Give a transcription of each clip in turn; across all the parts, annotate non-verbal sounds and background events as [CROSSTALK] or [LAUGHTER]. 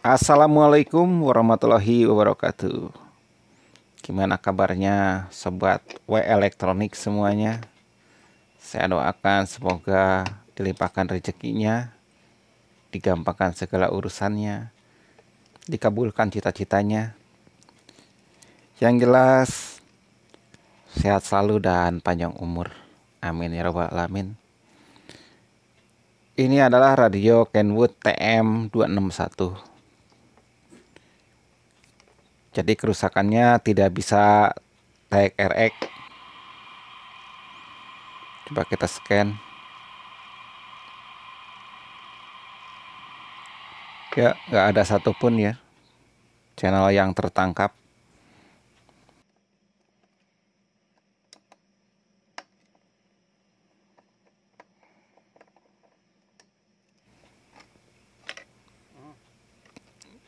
Assalamualaikum warahmatullahi wabarakatuh. Gimana kabarnya sobat W elektronik semuanya? Saya doakan semoga dilimpahkan rezekinya, digampangkan segala urusannya, dikabulkan cita-citanya. Yang jelas sehat selalu dan panjang umur. Amin ya robbal alamin. Ini adalah radio Kenwood TM 261 jadi kerusakannya tidak bisa tag RX coba kita scan ya nggak ada satupun ya channel yang tertangkap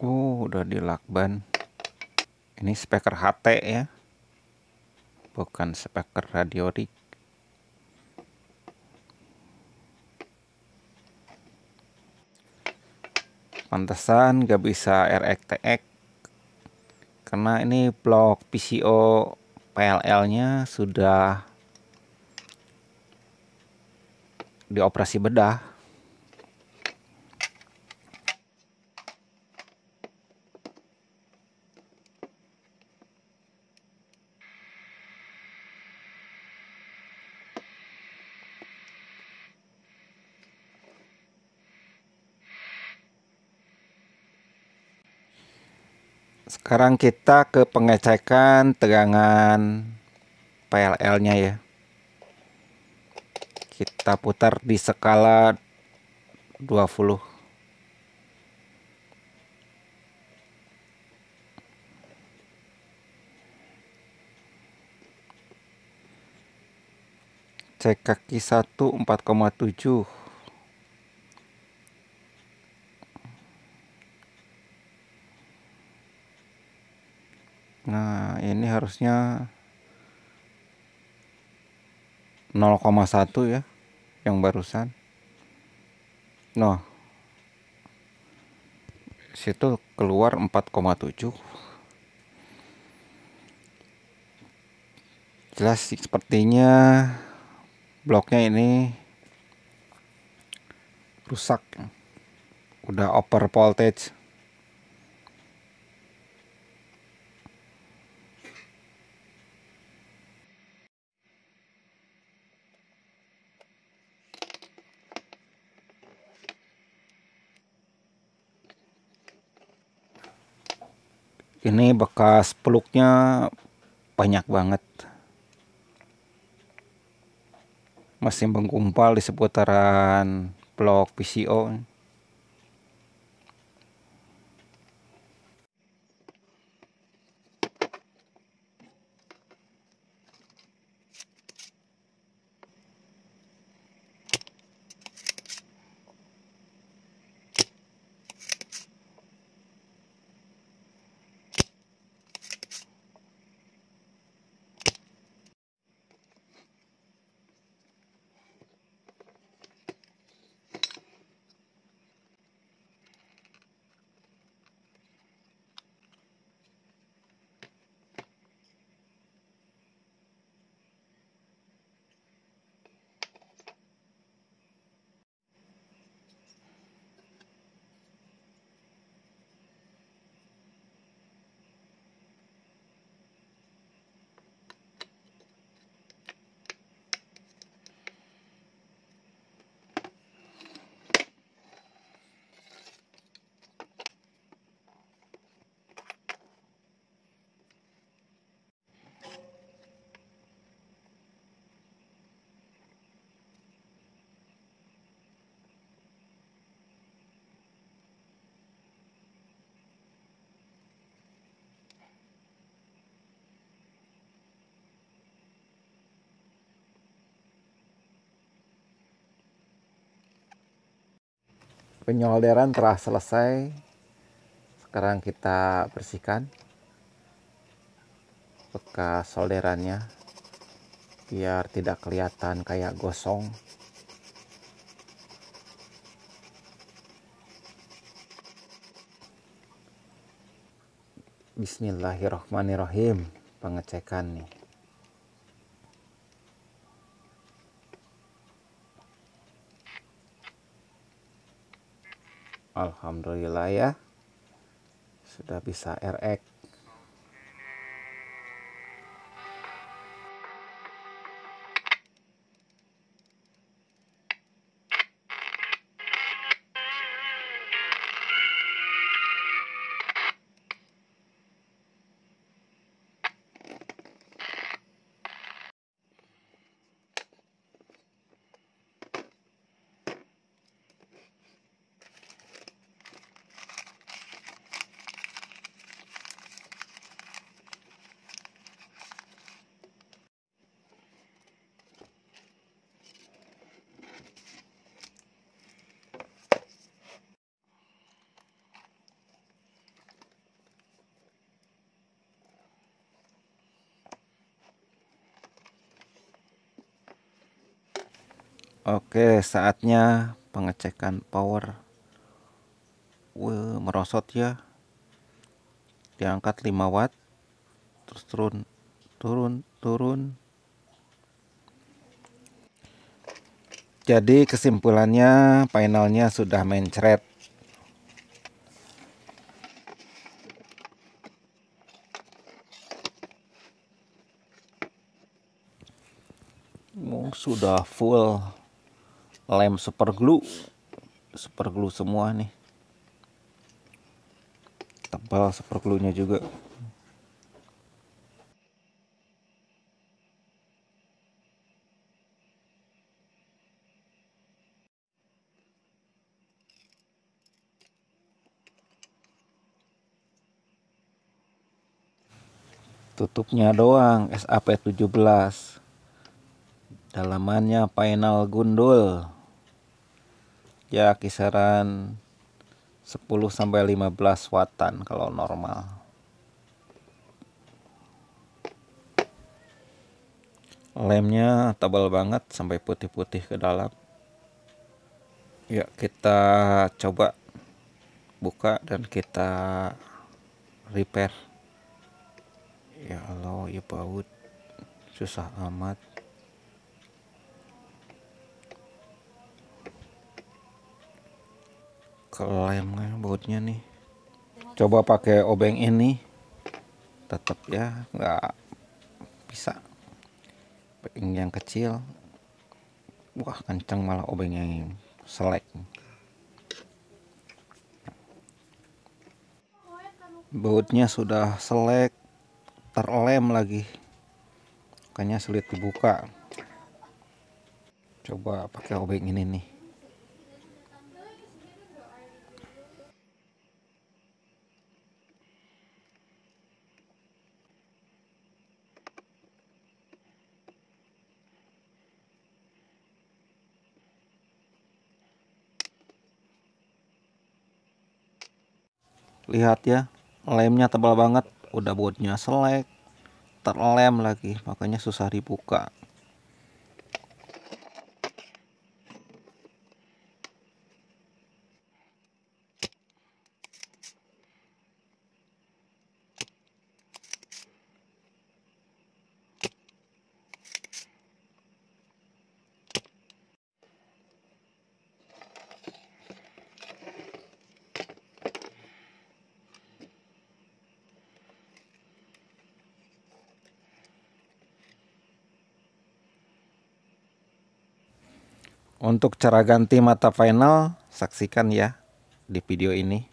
Oh, udah dilakban ini speaker HT ya bukan speaker radio rig pantesan gak bisa RXTX karena ini blok PCO PLL nya sudah dioperasi bedah Sekarang kita ke pengecekan tegangan PLL-nya ya. Kita putar di skala 20. Cek kaki 1 4,7. harusnya 0,1 ya yang barusan no nah, situ keluar 4,7 jelas sepertinya bloknya ini rusak udah over voltage ini bekas peluknya banyak banget masih menggumpal di seputaran blok PCO penyolderan telah selesai sekarang kita bersihkan bekas solderannya biar tidak kelihatan kayak gosong Bismillahirrahmanirrahim pengecekan nih Alhamdulillah ya sudah bisa RX Oke, saatnya pengecekan power. Wuh, merosot ya. Diangkat 5 watt. Terus turun, turun, turun. Jadi kesimpulannya finalnya sudah mencret. Oh, sudah full lem super glue super glue semua nih tebal super glue nya juga tutupnya doang SAP 17 dalamannya final gundul ya kisaran 10 sampai 15 wattan kalau normal lemnya tebal banget sampai putih-putih ke dalam ya kita coba buka dan kita repair ya Allah ya baut susah amat kelemnya bautnya nih coba pakai obeng ini tetap ya nggak bisa obeng yang kecil wah kenceng malah obeng yang selek bautnya sudah selek terlem lagi makanya sulit dibuka coba pakai obeng ini nih lihat ya lemnya tebal banget udah bautnya selek terlem lagi makanya susah dibuka Untuk cara ganti mata final, saksikan ya di video ini.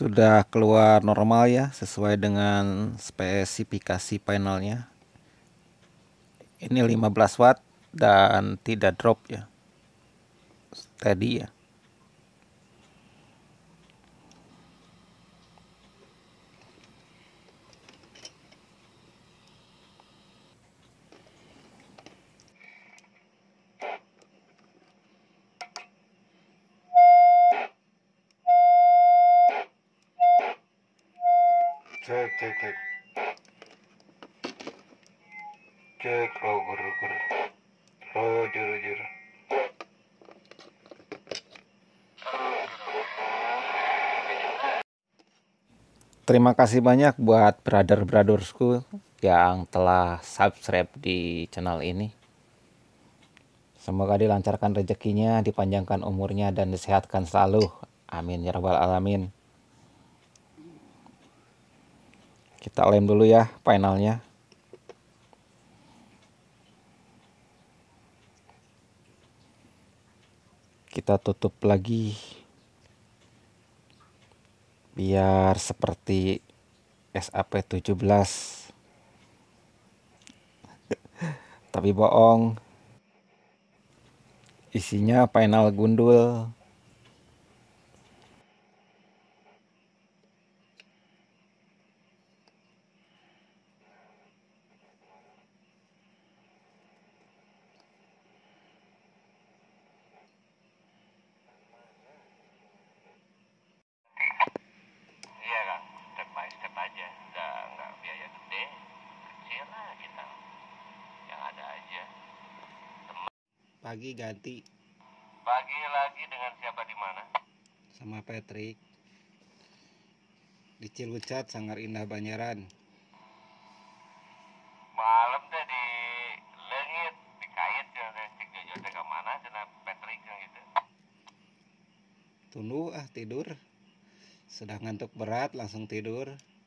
sudah keluar normal ya sesuai dengan spesifikasi panelnya ini 15 watt dan tidak drop ya steady ya Cek, cek, cek. Cek, Terima kasih banyak buat brother-brothersku yang telah subscribe di channel ini. Semoga dilancarkan rezekinya, dipanjangkan umurnya, dan disehatkan selalu. Amin ya Rabbal 'Alamin. kita lem dulu ya finalnya kita tutup lagi biar seperti SAP 17 [LAUGHS] tapi bohong isinya final gundul pagi ganti. Pagi lagi dengan siapa di mana? Sama Patrick. Di Cilucat, Sanggar Indah Banjaran. Malam deh di Lengit, di Kait, ya, di ke mana, jadi Patrick yang gitu. Tunggu ah tidur. Sedang ngantuk berat langsung tidur.